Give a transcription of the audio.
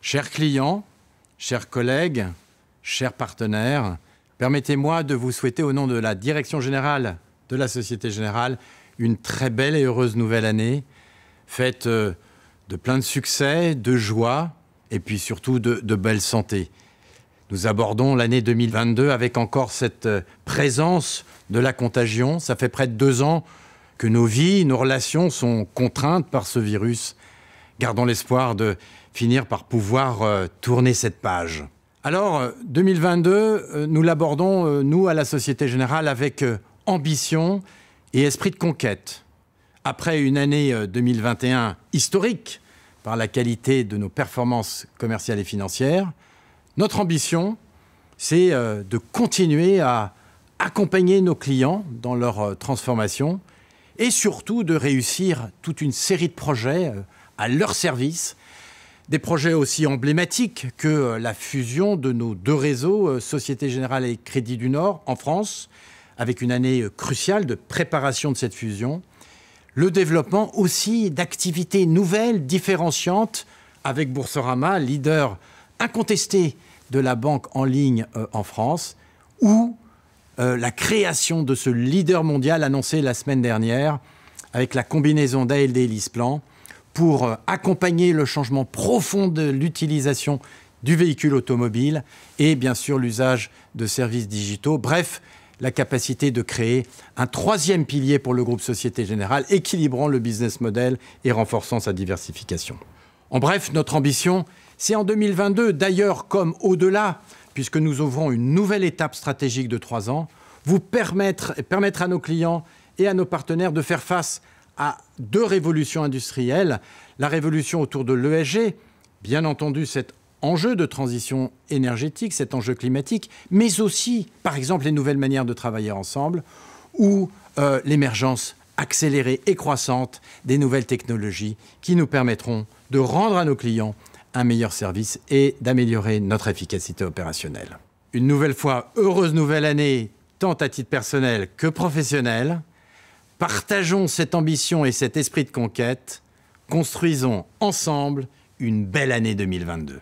Chers clients, chers collègues, chers partenaires, permettez-moi de vous souhaiter au nom de la Direction générale de la Société générale une très belle et heureuse nouvelle année, Faites euh, de plein de succès, de joie et puis surtout de, belle santé. Nous abordons l'année 2022 avec encore cette euh, présence de la contagion. Ça fait près de deux ans que nos vies, nos relations sont contraintes par ce virus. Gardons l'espoir de finir par pouvoir euh, tourner cette page. Alors, 2022, euh, nous l'abordons, nous, à la Société Générale, avec ambition et esprit de conquête. Après une année 2021 historique, par la qualité de nos performances commerciales et financières. Notre ambition, c'est euh, de continuer à accompagner nos clients dans leur euh, transformation et surtout de réussir toute une série de projets euh, à leur service. Des projets aussi emblématiques que la fusion de nos deux réseaux, Société Générale et Crédit du Nord, en France, avec une année cruciale de préparation de cette fusion, le développement aussi d'activités nouvelles, différenciantes, avec Boursorama, leader incontesté de la banque en ligne euh, en France, ou euh, la création de ce leader mondial annoncé la semaine dernière avec la combinaison d'ALD et l'ISPLAN pour euh, accompagner le changement profond de l'utilisation du véhicule automobile et bien sûr l'usage de services digitaux. Bref, la capacité de créer un troisième pilier pour le groupe Société Générale, équilibrant le business model et renforçant sa diversification. En bref, notre ambition, c'est en 2022, d'ailleurs comme au-delà, puisque nous ouvrons une nouvelle étape stratégique de trois ans, vous permettre, permettre à nos clients et à nos partenaires de faire face à deux révolutions industrielles. La révolution autour de l'ESG, bien entendu cette enjeu de transition énergétique, cet enjeu climatique, mais aussi, par exemple, les nouvelles manières de travailler ensemble ou euh, l'émergence accélérée et croissante des nouvelles technologies qui nous permettront de rendre à nos clients un meilleur service et d'améliorer notre efficacité opérationnelle. Une nouvelle fois, heureuse nouvelle année, tant à titre personnel que professionnel. Partageons cette ambition et cet esprit de conquête. Construisons ensemble une belle année 2022.